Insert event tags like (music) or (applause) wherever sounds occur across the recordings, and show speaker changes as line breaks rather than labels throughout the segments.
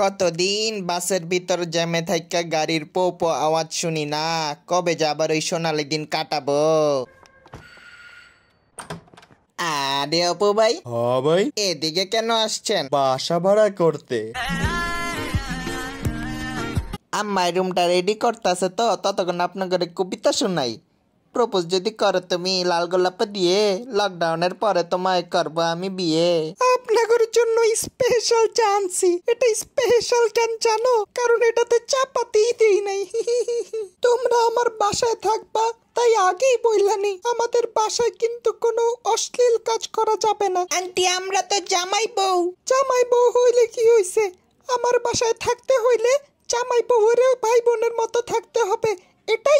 কতদিন বাসের ভিতর জ্যামে থাইকা গাড়ির পোপো আওয়াজ শুনি না কবে যাবার ওই সোনালি দিন কাটাবো আরে অপু ভাই ভাই এদিকে কেন আসছেন বাসা ভাড়া করতে আম্মাই রুমটা রেডি করতেছে তো ততক্ষণ আপনার ঘরে কবিতা শোনাই প্রপোজ যদি করো তুমি লাল গোলাপ দিয়ে লকডাউনের পরে তোমায় করবো আমি বিয়ে
আপনাদের জন্য স্পেশাল চান্সি এটা স্পেশাল কেন জানো কারণ এটাতে চাপাতি দিই নাই (laughs) তোমরা আমার বাসায় থাকবা তাই আগেই বললানি আমাদের বাসায় কিন্তু কোনো অশ্লীল কাজ করা যাবে না আন্টি আমরা তো জামাই বউ জামাই বউ হইলে কি হইছে আমার বাসায় থাকতে হইলে জামাই বউরেও ভাই বোনের মতো থাকতে হবে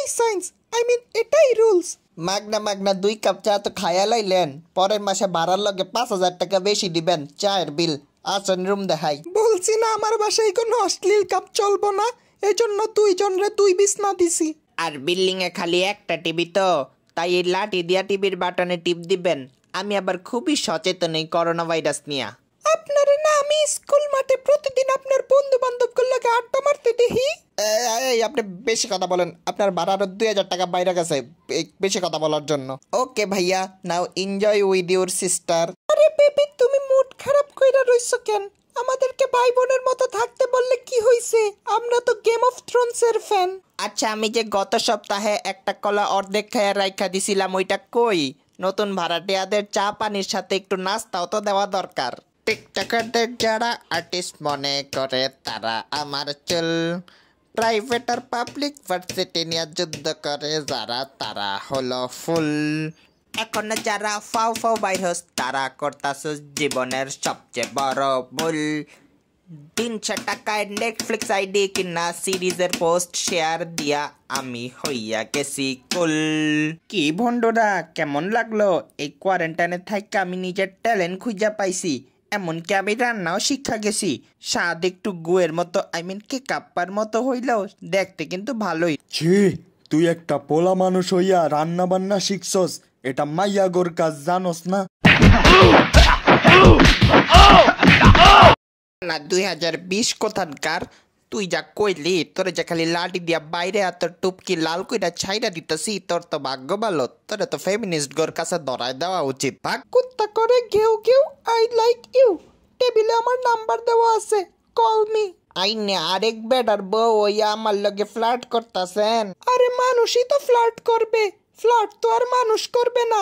এটাই
সায়েন্স আই মিন এটাই রুলস মাগনা মাগনা দুই কাপ চা তো খায়া লাইলেন পরের মাসে ভাড়ার লগে পাঁচ হাজার টাকা বেশি দিবেন চায়ের বিল আসেন রুম দেখাই বলছি না আমার বাসায় কোনো অশ্লীল কাপ চলবো না এজন্য দুইজনরে দুই বিছনা দিছি আর বিল্ডিং এ খালি একটা টিভি তো তাই এই লাঠি দিয়া টিভির বাটনে টিপ দিবেন আমি আবার খুবই সচেতন এই করোনা ভাইরাস নিয়ে
আপনার না আমি স্কুল মাঠে
আপনি বেশি কথা বলেন আপনার ভাড়ার দুই হাজার টাকা বাইরে গেছে বেশি কথা বলার জন্য ওকে ভাইয়া now enjoy with your sister আরে বেবি
তুমি মুড খারাপ কইরা রইছো কেন আমাদেরকে ভাই বোনের মতো থাকতে বললে কি হইছে আমরা তো গেম অফ থ্রোনস এর ফ্যান আচ্ছা
আমি যে গত সপ্তাহে একটা কলা অর্ধেক খায়া রাইখা দিছিলাম ওইটা কই নতুন ভাড়াটিয়াদের চা পানির সাথে একটু নাস্তাও তো দেওয়া দরকার টিকটকারদের যারা আর্টিস্ট মনে করে তারা আমার চল প্রাইভেট আর পাবলিক ভার্সিটি নিয়ে যুদ্ধ করে যারা তারা হলো ফুল এখন যারা ফাও ফাও হোস তারা করতাস জীবনের সবচেয়ে বড় ভুল তিনশো টাকায় নেটফ্লিক্স আইডি কিনা সিরিজের পোস্ট শেয়ার দিয়া আমি হইয়া গেছি কুল কি ভন্ডরা কেমন লাগলো এই কোয়ারেন্টাইনে থাকি আমি নিজের ট্যালেন্ট খুঁজে পাইছি এমনকি আমি রান্নাও শিক্ষা গেছি স্বাদ একটু
গুয়ের মতো আই মিন কি কাপ্পার মতো হইলেও দেখতে কিন্তু ভালোই ছি তুই একটা পোলা মানুষ হইয়া রান্না বান্না শিখছস এটা মাইয়া গোর কাজ জানস না দুই হাজার বিশ
কোথাকার তুই যা কইলি তোরে যা খালি লাঠি দিয়া বাইরে আর তোর টুপকি লাল কইরা ছাইরা দিতেছি তোর তো ভাগ্য ভালো তোরে তো ফেমিনিস্ট গোর কাছে ধরায় দেওয়া উচিত ভাগ
ভাগ্যতা করে ঘেউ ঘেউ আই লাইক ইউ টেবিলে আমার নাম্বার দেওয়া আছে কল মি
আইনে আরেক বেটার বউ ওই আমার লগে ফ্লার্ট করতাছেন
আরে মানুষই তো ফ্লার্ট করবে ফ্লার্ট তো আর মানুষ করবে না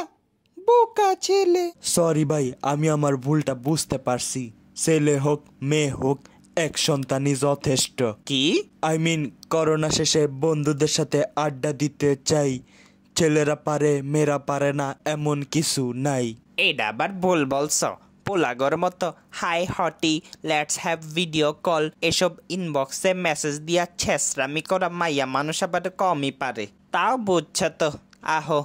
বোকা ছেলে সরি ভাই আমি আমার ভুলটা বুঝতে পারছি ছেলে হোক মেয়ে হোক এক সন্তানই যথেষ্ট কি আই মিন করোনা শেষে বন্ধুদের সাথে আড্ডা দিতে চাই ছেলেরা পারে মেয়েরা পারে না এমন কিছু নাই
এটা আবার ভুল বলছ পোলাগর মতো hi hottie let's have video call এসব ইনবক্সে মেসেজ দিয়া ছেসরামি করা মাইয়া মানুষ আবার কমই পারে তাও বুঝছ তো আহো